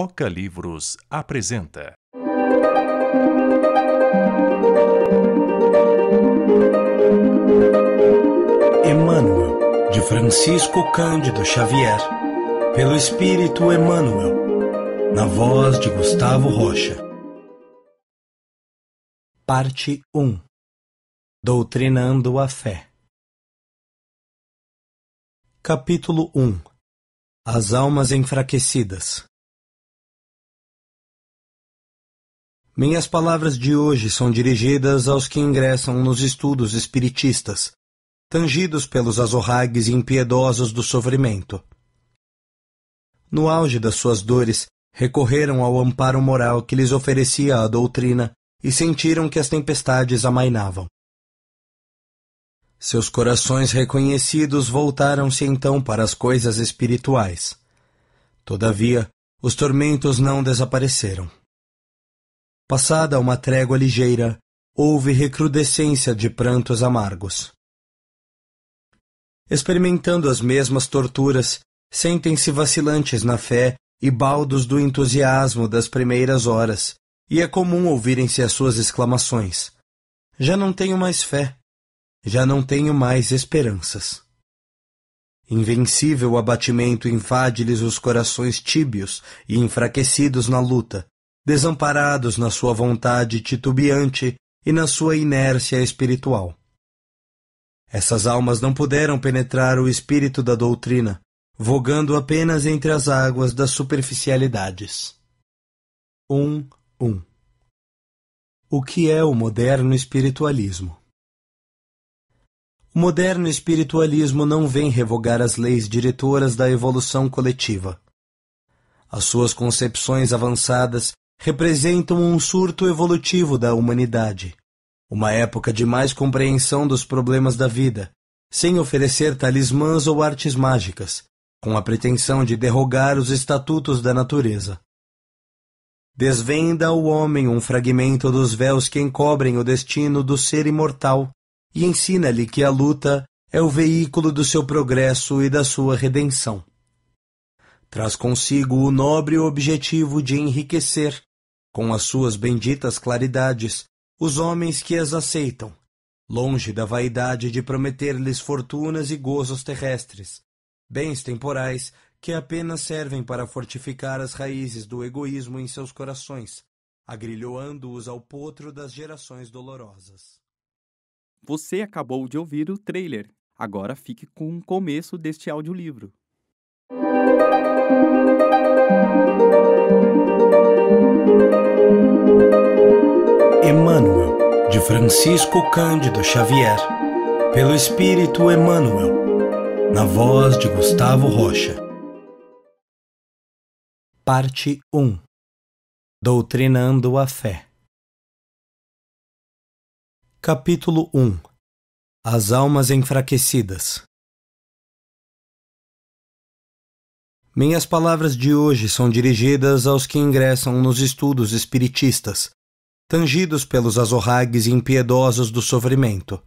Toca Livros apresenta. Emmanuel, de Francisco Cândido Xavier, pelo Espírito Emmanuel, na voz de Gustavo Rocha. Parte 1 Doutrinando a Fé Capítulo 1 As Almas Enfraquecidas Minhas palavras de hoje são dirigidas aos que ingressam nos estudos espiritistas, tangidos pelos azorragues impiedosos do sofrimento. No auge das suas dores, recorreram ao amparo moral que lhes oferecia a doutrina e sentiram que as tempestades amainavam. Seus corações reconhecidos voltaram-se então para as coisas espirituais. Todavia, os tormentos não desapareceram. Passada uma trégua ligeira, houve recrudescência de prantos amargos. Experimentando as mesmas torturas, sentem-se vacilantes na fé e baldos do entusiasmo das primeiras horas, e é comum ouvirem-se as suas exclamações: Já não tenho mais fé, já não tenho mais esperanças. Invencível abatimento invade-lhes os corações tíbios e enfraquecidos na luta, desamparados na sua vontade titubeante e na sua inércia espiritual. Essas almas não puderam penetrar o espírito da doutrina, vogando apenas entre as águas das superficialidades. 1. Um, 1. Um. O que é o moderno espiritualismo? O moderno espiritualismo não vem revogar as leis diretoras da evolução coletiva. As suas concepções avançadas representam um surto evolutivo da humanidade, uma época de mais compreensão dos problemas da vida, sem oferecer talismãs ou artes mágicas, com a pretensão de derrogar os estatutos da natureza. Desvenda ao homem um fragmento dos véus que encobrem o destino do ser imortal e ensina-lhe que a luta é o veículo do seu progresso e da sua redenção. Traz consigo o nobre objetivo de enriquecer com as suas benditas claridades, os homens que as aceitam, longe da vaidade de prometer-lhes fortunas e gozos terrestres, bens temporais que apenas servem para fortificar as raízes do egoísmo em seus corações, agrilhoando-os ao potro das gerações dolorosas. Você acabou de ouvir o trailer. Agora fique com o começo deste audiolivro. Música Emmanuel, de Francisco Cândido Xavier, pelo Espírito Emmanuel, na voz de Gustavo Rocha. Parte 1 Doutrinando a Fé Capítulo 1 As Almas Enfraquecidas Minhas palavras de hoje são dirigidas aos que ingressam nos estudos espiritistas, tangidos pelos azorragues impiedosos do sofrimento.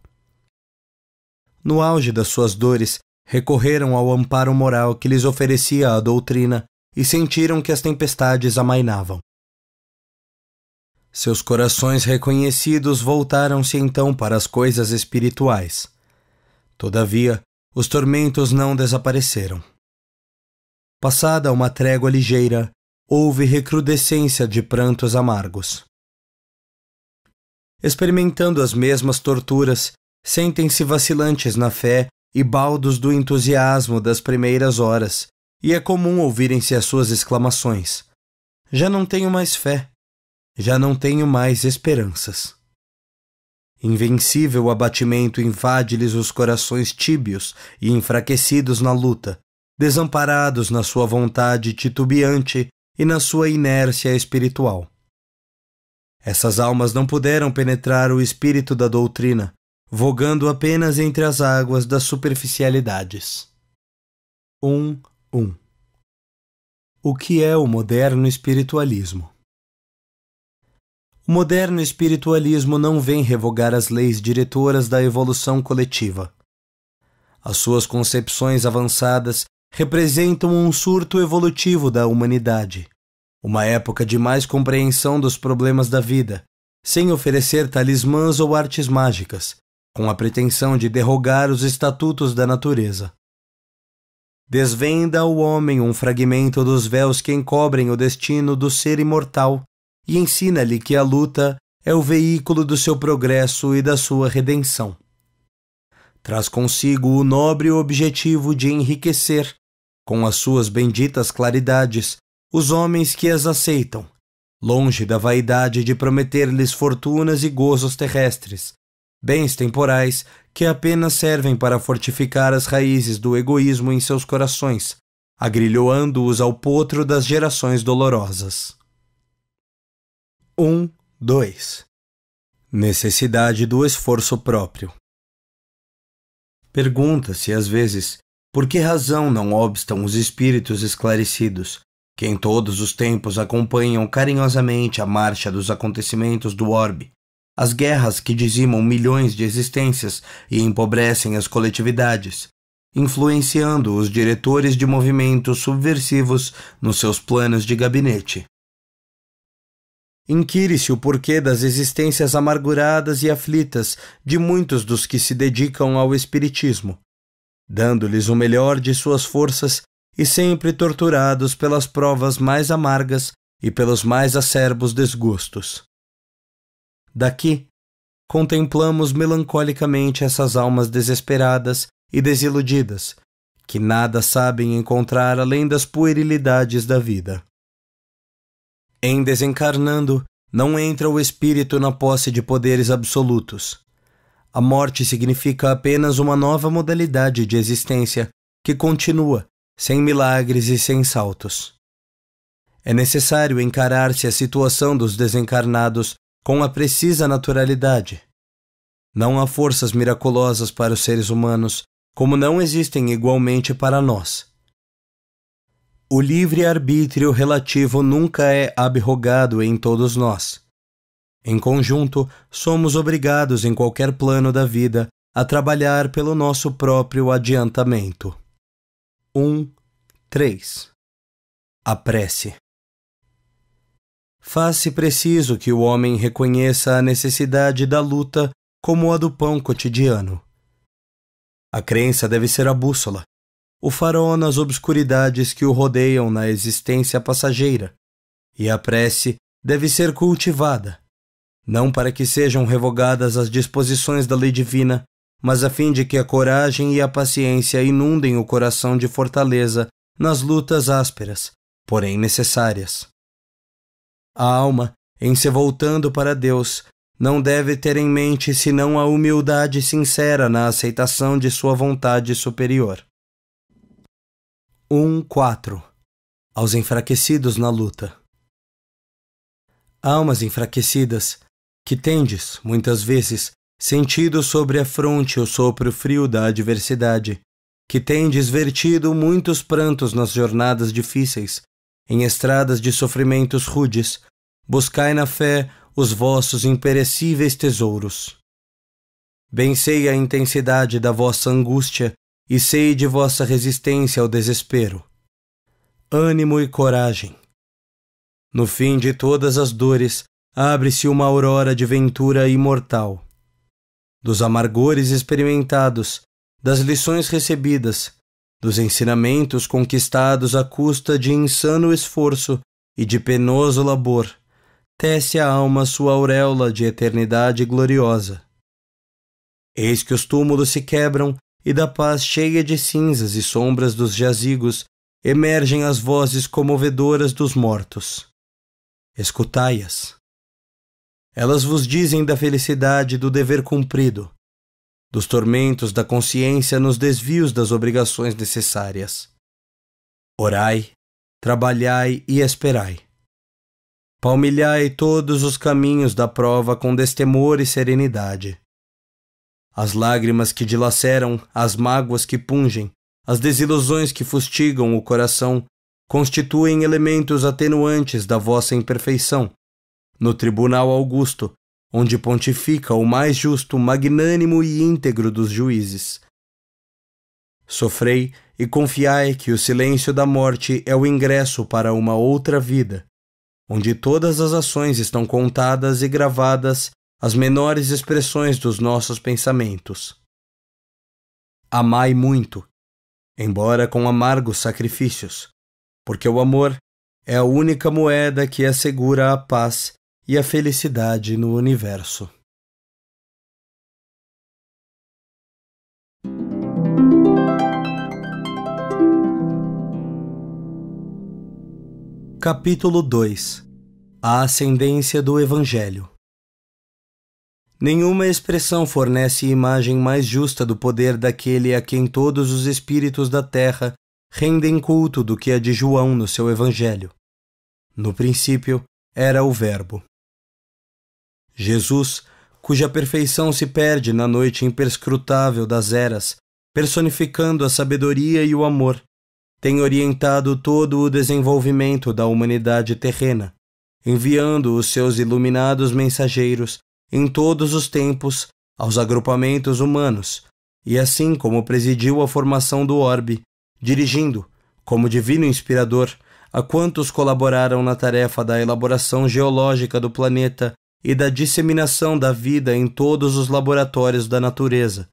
No auge das suas dores, recorreram ao amparo moral que lhes oferecia a doutrina e sentiram que as tempestades amainavam. Seus corações reconhecidos voltaram-se então para as coisas espirituais. Todavia, os tormentos não desapareceram. Passada uma trégua ligeira, houve recrudescência de prantos amargos. Experimentando as mesmas torturas, sentem-se vacilantes na fé e baldos do entusiasmo das primeiras horas, e é comum ouvirem-se as suas exclamações: Já não tenho mais fé, já não tenho mais esperanças. Invencível abatimento invade-lhes os corações tíbios e enfraquecidos na luta, desamparados na sua vontade titubeante e na sua inércia espiritual. Essas almas não puderam penetrar o espírito da doutrina, vogando apenas entre as águas das superficialidades. 1. Um, 1. Um. O que é o moderno espiritualismo? O moderno espiritualismo não vem revogar as leis diretoras da evolução coletiva. As suas concepções avançadas representam um surto evolutivo da humanidade, uma época de mais compreensão dos problemas da vida, sem oferecer talismãs ou artes mágicas, com a pretensão de derrogar os estatutos da natureza. Desvenda ao homem um fragmento dos véus que encobrem o destino do ser imortal e ensina-lhe que a luta é o veículo do seu progresso e da sua redenção. Traz consigo o nobre objetivo de enriquecer com as suas benditas claridades, os homens que as aceitam, longe da vaidade de prometer-lhes fortunas e gozos terrestres, bens temporais que apenas servem para fortificar as raízes do egoísmo em seus corações, agrilhoando-os ao potro das gerações dolorosas. 1. Um, 2. Necessidade do esforço próprio. Pergunta-se, às vezes, por que razão não obstam os espíritos esclarecidos, que em todos os tempos acompanham carinhosamente a marcha dos acontecimentos do orbe, as guerras que dizimam milhões de existências e empobrecem as coletividades, influenciando os diretores de movimentos subversivos nos seus planos de gabinete? Inquire-se o porquê das existências amarguradas e aflitas de muitos dos que se dedicam ao espiritismo dando-lhes o melhor de suas forças e sempre torturados pelas provas mais amargas e pelos mais acerbos desgostos. Daqui, contemplamos melancolicamente essas almas desesperadas e desiludidas, que nada sabem encontrar além das puerilidades da vida. Em desencarnando, não entra o espírito na posse de poderes absolutos, a morte significa apenas uma nova modalidade de existência que continua, sem milagres e sem saltos. É necessário encarar-se a situação dos desencarnados com a precisa naturalidade. Não há forças miraculosas para os seres humanos, como não existem igualmente para nós. O livre-arbítrio relativo nunca é abrogado em todos nós. Em conjunto, somos obrigados em qualquer plano da vida a trabalhar pelo nosso próprio adiantamento. 1. Um, 3. A prece. Faz-se preciso que o homem reconheça a necessidade da luta como a do pão cotidiano. A crença deve ser a bússola, o farol nas obscuridades que o rodeiam na existência passageira, e a prece deve ser cultivada, não para que sejam revogadas as disposições da lei divina, mas a fim de que a coragem e a paciência inundem o coração de fortaleza nas lutas ásperas, porém necessárias. A alma, em se voltando para Deus, não deve ter em mente senão a humildade sincera na aceitação de sua vontade superior. 4. Aos enfraquecidos na luta Almas enfraquecidas que tendes, muitas vezes, sentido sobre a fronte o sopro frio da adversidade, que tendes vertido muitos prantos nas jornadas difíceis, em estradas de sofrimentos rudes, buscai na fé os vossos imperecíveis tesouros. Bem sei a intensidade da vossa angústia e sei de vossa resistência ao desespero. Ânimo e coragem. No fim de todas as dores, abre-se uma aurora de ventura imortal. Dos amargores experimentados, das lições recebidas, dos ensinamentos conquistados à custa de insano esforço e de penoso labor, tece a alma sua auréola de eternidade gloriosa. Eis que os túmulos se quebram e da paz cheia de cinzas e sombras dos jazigos emergem as vozes comovedoras dos mortos. Escutai-as. Elas vos dizem da felicidade do dever cumprido, dos tormentos da consciência nos desvios das obrigações necessárias. Orai, trabalhai e esperai. Palmilhai todos os caminhos da prova com destemor e serenidade. As lágrimas que dilaceram, as mágoas que pungem, as desilusões que fustigam o coração, constituem elementos atenuantes da vossa imperfeição no Tribunal Augusto, onde pontifica o mais justo, magnânimo e íntegro dos juízes. Sofrei e confiai que o silêncio da morte é o ingresso para uma outra vida, onde todas as ações estão contadas e gravadas as menores expressões dos nossos pensamentos. Amai muito, embora com amargos sacrifícios, porque o amor é a única moeda que assegura a paz e a felicidade no universo. Capítulo 2 A ascendência do Evangelho Nenhuma expressão fornece imagem mais justa do poder daquele a quem todos os espíritos da terra rendem culto do que a de João no seu Evangelho. No princípio, era o Verbo. Jesus, cuja perfeição se perde na noite imperscrutável das eras, personificando a sabedoria e o amor, tem orientado todo o desenvolvimento da humanidade terrena, enviando os seus iluminados mensageiros em todos os tempos aos agrupamentos humanos, e assim como presidiu a formação do orbe, dirigindo, como divino inspirador, a quantos colaboraram na tarefa da elaboração geológica do planeta e da disseminação da vida em todos os laboratórios da natureza,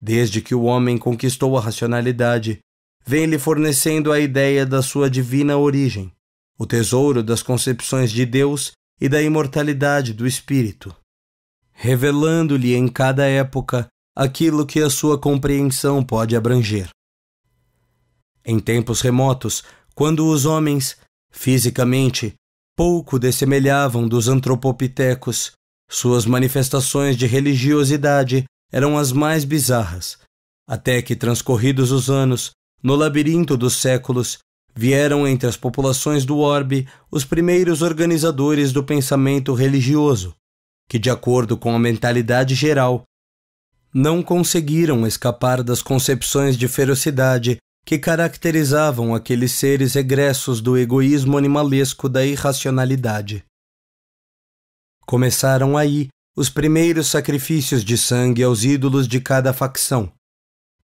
desde que o homem conquistou a racionalidade, vem lhe fornecendo a ideia da sua divina origem, o tesouro das concepções de Deus e da imortalidade do espírito, revelando-lhe em cada época aquilo que a sua compreensão pode abranger. Em tempos remotos, quando os homens, fisicamente, pouco dessemelhavam dos antropopitecos. Suas manifestações de religiosidade eram as mais bizarras, até que, transcorridos os anos, no labirinto dos séculos, vieram entre as populações do orbe os primeiros organizadores do pensamento religioso, que, de acordo com a mentalidade geral, não conseguiram escapar das concepções de ferocidade que caracterizavam aqueles seres egressos do egoísmo animalesco da irracionalidade. Começaram aí os primeiros sacrifícios de sangue aos ídolos de cada facção,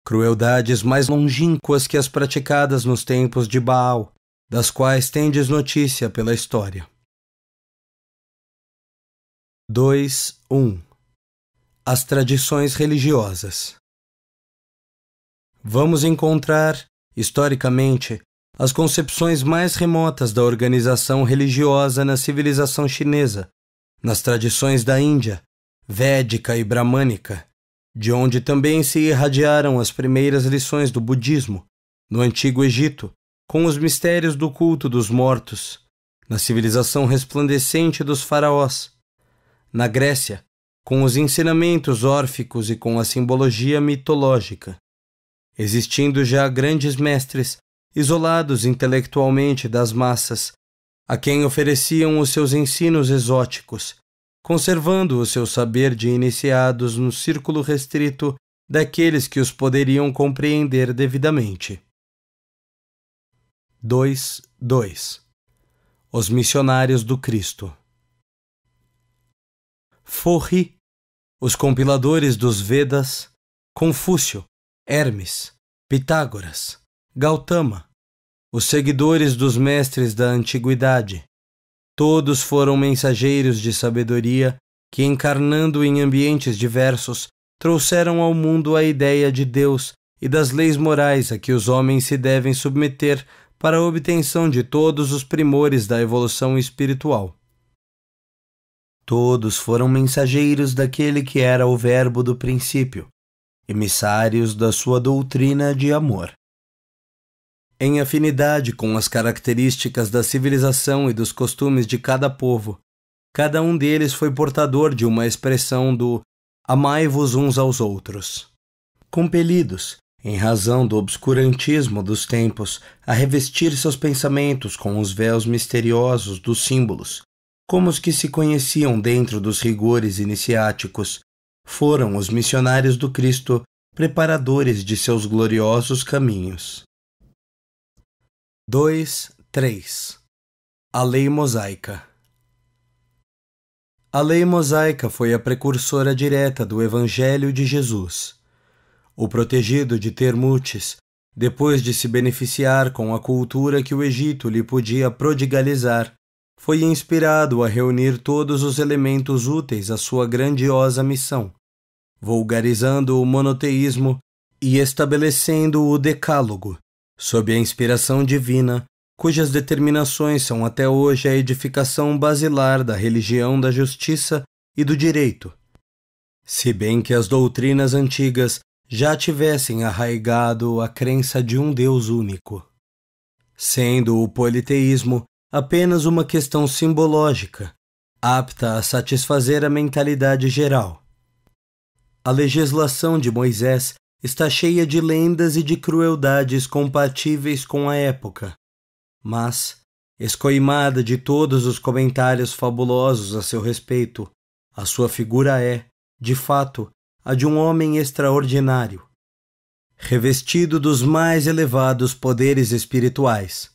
crueldades mais longínquas que as praticadas nos tempos de Baal, das quais tendes notícia pela história. 2.1 As tradições religiosas Vamos encontrar Historicamente, as concepções mais remotas da organização religiosa na civilização chinesa, nas tradições da Índia, védica e bramânica, de onde também se irradiaram as primeiras lições do budismo, no Antigo Egito, com os mistérios do culto dos mortos, na civilização resplandecente dos faraós, na Grécia, com os ensinamentos órficos e com a simbologia mitológica, existindo já grandes mestres, isolados intelectualmente das massas, a quem ofereciam os seus ensinos exóticos, conservando o seu saber de iniciados no círculo restrito daqueles que os poderiam compreender devidamente. 2.2 Os Missionários do Cristo Forri, os compiladores dos Vedas, Confúcio, Hermes, Pitágoras, Gautama, os seguidores dos mestres da antiguidade. Todos foram mensageiros de sabedoria que, encarnando em ambientes diversos, trouxeram ao mundo a ideia de Deus e das leis morais a que os homens se devem submeter para a obtenção de todos os primores da evolução espiritual. Todos foram mensageiros daquele que era o Verbo do princípio, emissários da sua doutrina de amor. Em afinidade com as características da civilização e dos costumes de cada povo, cada um deles foi portador de uma expressão do amai-vos uns aos outros. Compelidos, em razão do obscurantismo dos tempos, a revestir seus pensamentos com os véus misteriosos dos símbolos, como os que se conheciam dentro dos rigores iniciáticos, foram os missionários do Cristo, preparadores de seus gloriosos caminhos. 2, 3 A Lei Mosaica A Lei Mosaica foi a precursora direta do Evangelho de Jesus. O protegido de Termutes, depois de se beneficiar com a cultura que o Egito lhe podia prodigalizar, foi inspirado a reunir todos os elementos úteis à sua grandiosa missão vulgarizando o monoteísmo e estabelecendo o Decálogo, sob a inspiração divina, cujas determinações são até hoje a edificação basilar da religião da justiça e do direito. Se bem que as doutrinas antigas já tivessem arraigado a crença de um Deus único. Sendo o politeísmo apenas uma questão simbológica, apta a satisfazer a mentalidade geral. A legislação de Moisés está cheia de lendas e de crueldades compatíveis com a época. Mas, escoimada de todos os comentários fabulosos a seu respeito, a sua figura é, de fato, a de um homem extraordinário, revestido dos mais elevados poderes espirituais.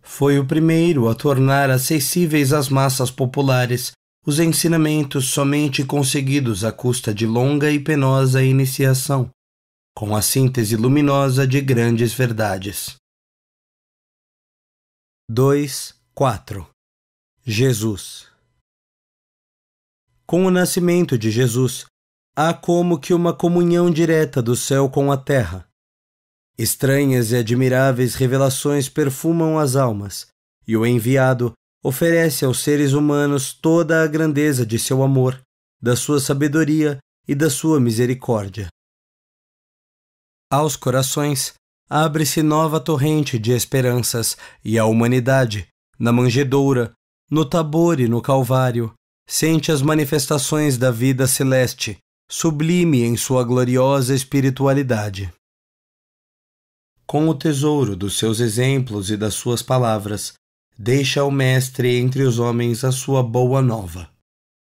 Foi o primeiro a tornar acessíveis às massas populares os ensinamentos somente conseguidos à custa de longa e penosa iniciação, com a síntese luminosa de grandes verdades. 2, 4 Jesus Com o nascimento de Jesus, há como que uma comunhão direta do céu com a terra. Estranhas e admiráveis revelações perfumam as almas, e o enviado oferece aos seres humanos toda a grandeza de seu amor, da sua sabedoria e da sua misericórdia. Aos corações abre-se nova torrente de esperanças e a humanidade, na manjedoura, no tabor e no calvário, sente as manifestações da vida celeste, sublime em sua gloriosa espiritualidade. Com o tesouro dos seus exemplos e das suas palavras, deixa o Mestre entre os homens a sua boa nova.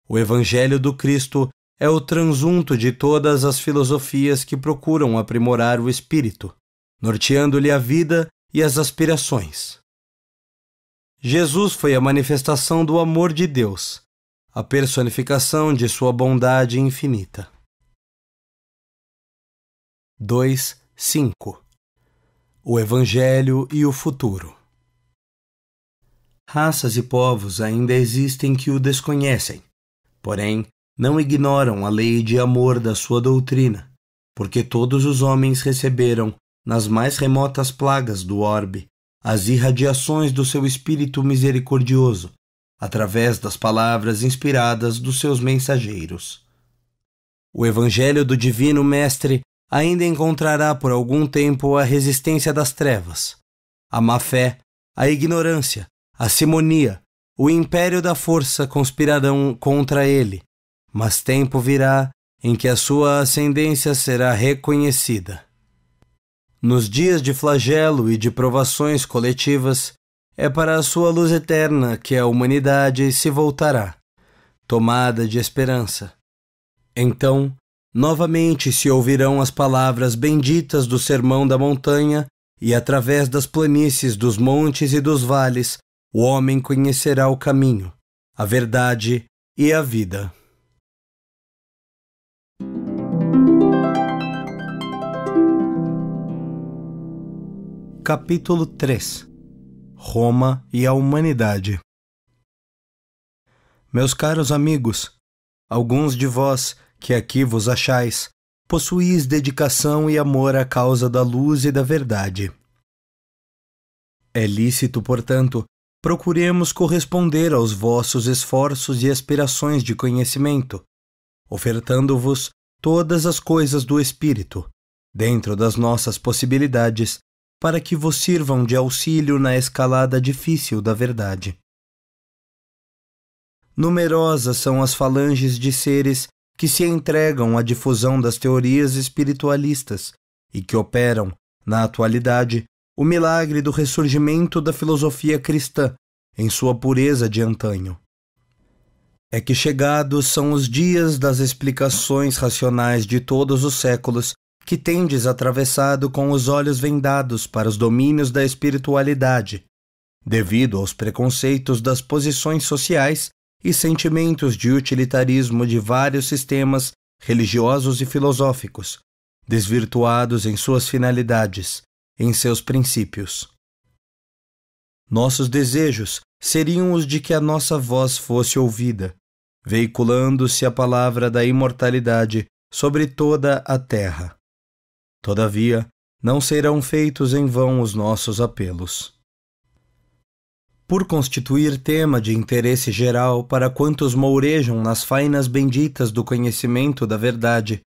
O Evangelho do Cristo é o transunto de todas as filosofias que procuram aprimorar o espírito, norteando-lhe a vida e as aspirações. Jesus foi a manifestação do amor de Deus, a personificação de sua bondade infinita. 2, 5 O Evangelho e o Futuro Raças e povos ainda existem que o desconhecem, porém não ignoram a lei de amor da sua doutrina, porque todos os homens receberam, nas mais remotas plagas do orbe, as irradiações do seu espírito misericordioso, através das palavras inspiradas dos seus mensageiros. O Evangelho do Divino Mestre ainda encontrará por algum tempo a resistência das trevas, a má fé, a ignorância, a simonia, o império da força conspirarão contra ele, mas tempo virá em que a sua ascendência será reconhecida. Nos dias de flagelo e de provações coletivas, é para a sua luz eterna que a humanidade se voltará, tomada de esperança. Então, novamente se ouvirão as palavras benditas do Sermão da Montanha, e através das planícies, dos montes e dos vales, o homem conhecerá o caminho, a verdade e a vida. Capítulo 3 Roma e a Humanidade Meus caros amigos, alguns de vós que aqui vos achais, possuís dedicação e amor à causa da luz e da verdade. É lícito, portanto, procuremos corresponder aos vossos esforços e aspirações de conhecimento, ofertando-vos todas as coisas do Espírito, dentro das nossas possibilidades, para que vos sirvam de auxílio na escalada difícil da verdade. Numerosas são as falanges de seres que se entregam à difusão das teorias espiritualistas e que operam, na atualidade, o milagre do ressurgimento da filosofia cristã em sua pureza de antanho. É que chegados são os dias das explicações racionais de todos os séculos que tendes atravessado com os olhos vendados para os domínios da espiritualidade, devido aos preconceitos das posições sociais e sentimentos de utilitarismo de vários sistemas religiosos e filosóficos, desvirtuados em suas finalidades, em seus princípios. Nossos desejos seriam os de que a nossa voz fosse ouvida, veiculando-se a palavra da imortalidade sobre toda a terra. Todavia, não serão feitos em vão os nossos apelos. Por constituir tema de interesse geral para quantos mourejam nas fainas benditas do conhecimento da verdade,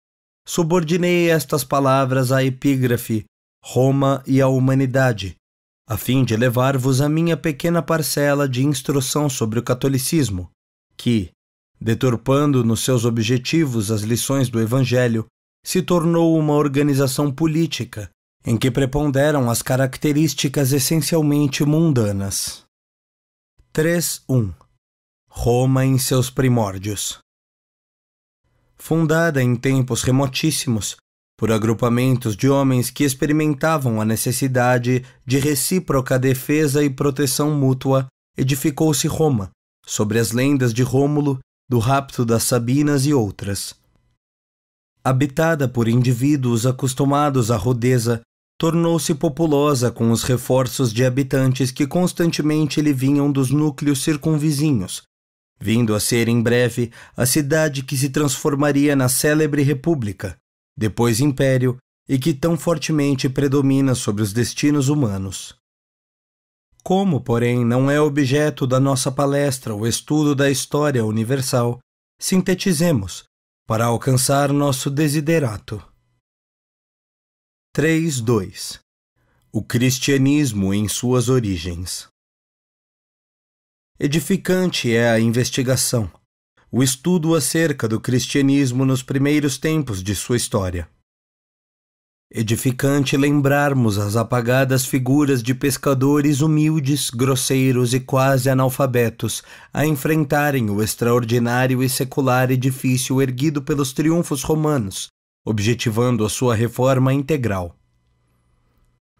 subordinei estas palavras à epígrafe Roma e a humanidade, a fim de levar-vos a minha pequena parcela de instrução sobre o catolicismo, que, deturpando nos seus objetivos as lições do Evangelho, se tornou uma organização política em que preponderam as características essencialmente mundanas. 3.1 Roma em seus primórdios. Fundada em tempos remotíssimos, por agrupamentos de homens que experimentavam a necessidade de recíproca defesa e proteção mútua, edificou-se Roma, sobre as lendas de Rômulo, do rapto das Sabinas e outras. Habitada por indivíduos acostumados à rodeza, tornou-se populosa com os reforços de habitantes que constantemente lhe vinham dos núcleos circunvizinhos, vindo a ser em breve a cidade que se transformaria na célebre república, depois império, e que tão fortemente predomina sobre os destinos humanos. Como, porém, não é objeto da nossa palestra o estudo da história universal, sintetizemos para alcançar nosso desiderato. 3.2 O Cristianismo em suas origens. Edificante é a investigação, o estudo acerca do cristianismo nos primeiros tempos de sua história. Edificante lembrarmos as apagadas figuras de pescadores humildes, grosseiros e quase analfabetos a enfrentarem o extraordinário e secular edifício erguido pelos triunfos romanos, objetivando a sua reforma integral.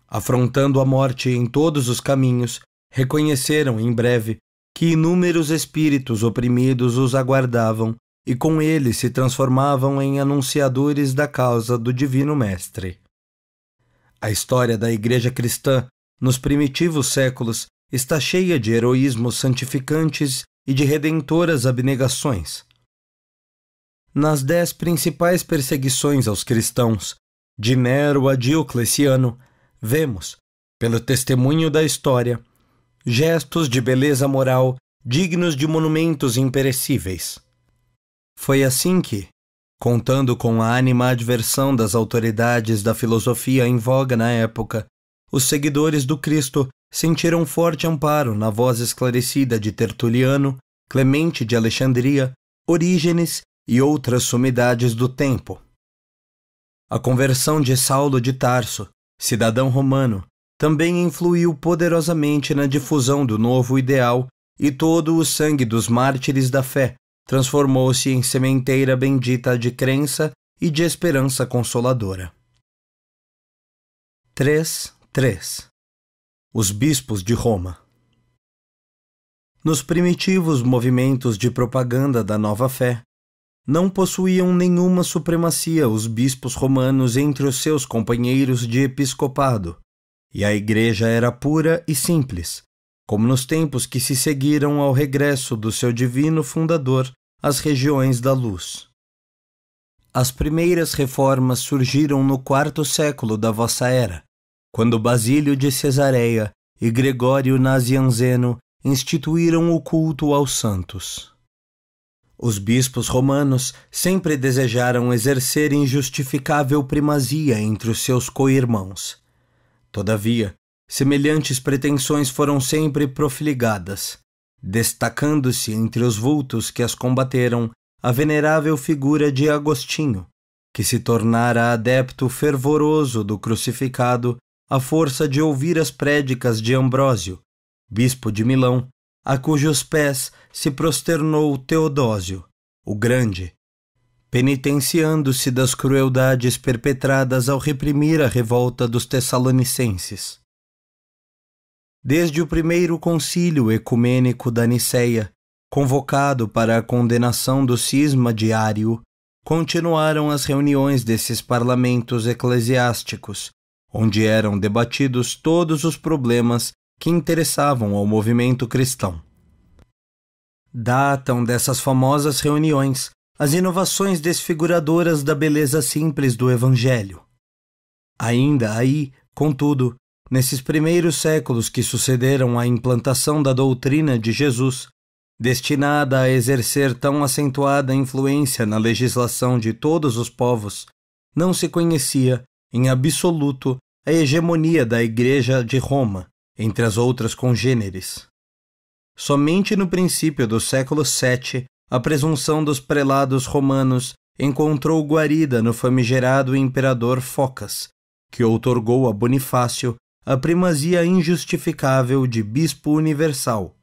Afrontando a morte em todos os caminhos, reconheceram em breve que inúmeros espíritos oprimidos os aguardavam e com eles se transformavam em anunciadores da causa do Divino Mestre. A história da Igreja Cristã nos primitivos séculos está cheia de heroísmos santificantes e de redentoras abnegações. Nas dez principais perseguições aos cristãos, de Nero a Diocleciano, vemos, pelo testemunho da história, gestos de beleza moral dignos de monumentos imperecíveis. Foi assim que, contando com a animadversão das autoridades da filosofia em voga na época, os seguidores do Cristo sentiram forte amparo na voz esclarecida de Tertuliano, Clemente de Alexandria, Orígenes e outras sumidades do tempo. A conversão de Saulo de Tarso, cidadão romano, também influiu poderosamente na difusão do novo ideal e todo o sangue dos mártires da fé transformou-se em sementeira bendita de crença e de esperança consoladora. 3. Os Bispos de Roma Nos primitivos movimentos de propaganda da nova fé, não possuíam nenhuma supremacia os bispos romanos entre os seus companheiros de episcopado, e a igreja era pura e simples, como nos tempos que se seguiram ao regresso do seu divino fundador às regiões da luz. As primeiras reformas surgiram no quarto século da vossa era, quando Basílio de Cesareia e Gregório Nazianzeno instituíram o culto aos santos. Os bispos romanos sempre desejaram exercer injustificável primazia entre os seus co-irmãos, Todavia, semelhantes pretensões foram sempre profligadas, destacando-se entre os vultos que as combateram a venerável figura de Agostinho, que se tornara adepto fervoroso do crucificado à força de ouvir as prédicas de Ambrósio, bispo de Milão, a cujos pés se prosternou Teodósio, o Grande, penitenciando-se das crueldades perpetradas ao reprimir a revolta dos Tessalonicenses. Desde o primeiro concílio ecumênico da Niceia, convocado para a condenação do cisma diário, continuaram as reuniões desses parlamentos eclesiásticos, onde eram debatidos todos os problemas que interessavam ao movimento cristão. Datam dessas famosas reuniões as inovações desfiguradoras da beleza simples do Evangelho. Ainda aí, contudo, nesses primeiros séculos que sucederam à implantação da doutrina de Jesus, destinada a exercer tão acentuada influência na legislação de todos os povos, não se conhecia, em absoluto, a hegemonia da Igreja de Roma entre as outras congêneres. Somente no princípio do século VII a presunção dos prelados romanos encontrou guarida no famigerado imperador Focas, que outorgou a Bonifácio a primazia injustificável de bispo universal.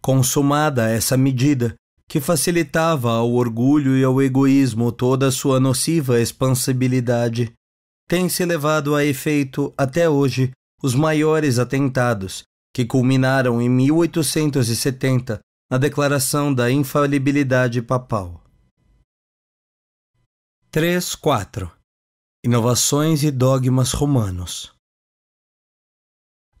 Consumada essa medida, que facilitava ao orgulho e ao egoísmo toda sua nociva expansibilidade, tem-se levado a efeito, até hoje, os maiores atentados, que culminaram em 1870 a declaração da infalibilidade papal. 4 Inovações e dogmas romanos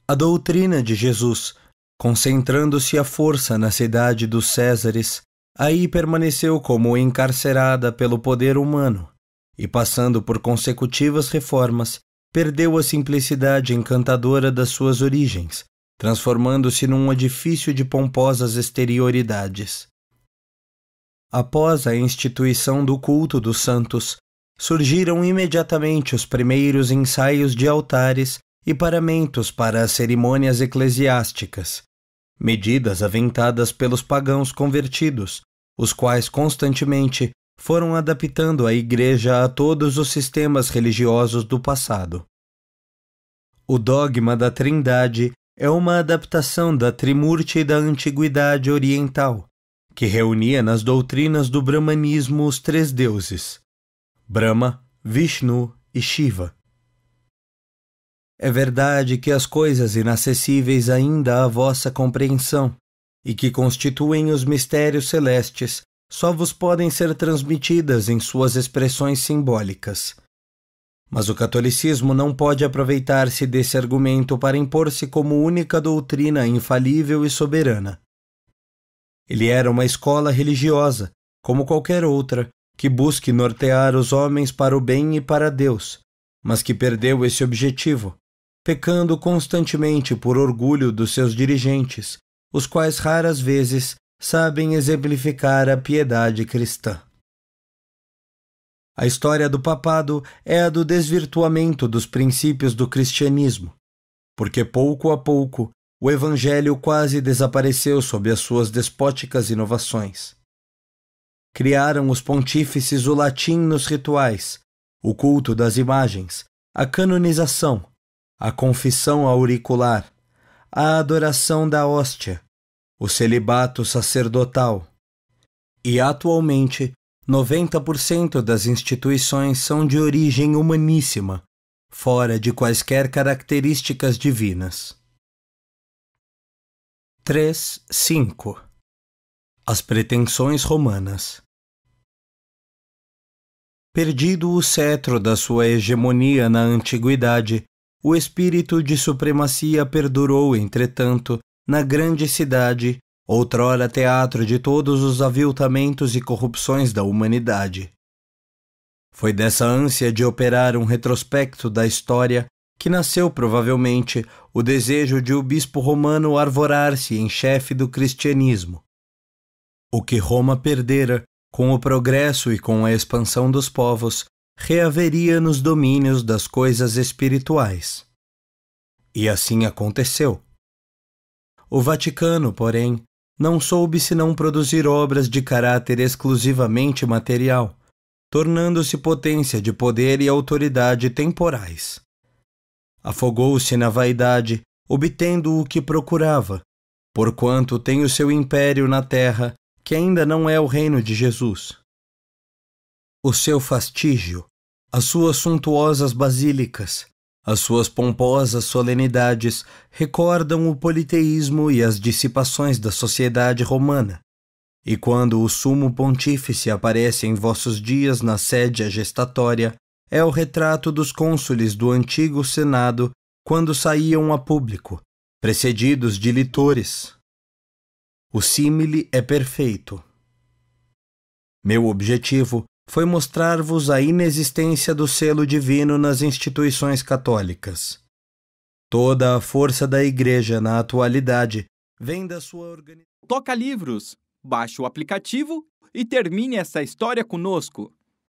A doutrina de Jesus, concentrando-se à força na cidade dos Césares, aí permaneceu como encarcerada pelo poder humano, e passando por consecutivas reformas, perdeu a simplicidade encantadora das suas origens, transformando-se num edifício de pomposas exterioridades. Após a instituição do culto dos santos, surgiram imediatamente os primeiros ensaios de altares e paramentos para as cerimônias eclesiásticas, medidas aventadas pelos pagãos convertidos, os quais constantemente foram adaptando a Igreja a todos os sistemas religiosos do passado. O dogma da Trindade é uma adaptação da Trimurti da Antiguidade Oriental, que reunia nas doutrinas do Brahmanismo os três deuses, Brahma, Vishnu e Shiva. É verdade que as coisas inacessíveis ainda à vossa compreensão e que constituem os mistérios celestes só vos podem ser transmitidas em suas expressões simbólicas. Mas o catolicismo não pode aproveitar-se desse argumento para impor-se como única doutrina infalível e soberana. Ele era uma escola religiosa, como qualquer outra, que busque nortear os homens para o bem e para Deus, mas que perdeu esse objetivo, pecando constantemente por orgulho dos seus dirigentes, os quais raras vezes sabem exemplificar a piedade cristã. A história do papado é a do desvirtuamento dos princípios do cristianismo, porque pouco a pouco o evangelho quase desapareceu sob as suas despóticas inovações. Criaram os pontífices o latim nos rituais, o culto das imagens, a canonização, a confissão auricular, a adoração da hóstia, o celibato sacerdotal. E atualmente 90% das instituições são de origem humaníssima, fora de quaisquer características divinas. 3.5 As pretensões romanas Perdido o cetro da sua hegemonia na antiguidade, o espírito de supremacia perdurou, entretanto, na grande cidade outrora teatro de todos os aviltamentos e corrupções da humanidade. Foi dessa ânsia de operar um retrospecto da história que nasceu provavelmente o desejo de o bispo romano arvorar-se em chefe do cristianismo. O que Roma perdera, com o progresso e com a expansão dos povos, reaveria nos domínios das coisas espirituais. E assim aconteceu. O Vaticano, porém, não soube senão produzir obras de caráter exclusivamente material, tornando-se potência de poder e autoridade temporais. Afogou-se na vaidade, obtendo o que procurava, porquanto tem o seu império na terra, que ainda não é o reino de Jesus. O seu fastígio, as suas suntuosas basílicas, as suas pomposas solenidades recordam o politeísmo e as dissipações da sociedade romana. E quando o sumo pontífice aparece em vossos dias na sede gestatória, é o retrato dos cônsules do antigo senado quando saíam a público, precedidos de litores. O símile é perfeito. Meu objetivo foi mostrar-vos a inexistência do selo divino nas instituições católicas. Toda a força da Igreja na atualidade vem da sua organização. Toca livros, baixe o aplicativo e termine essa história conosco.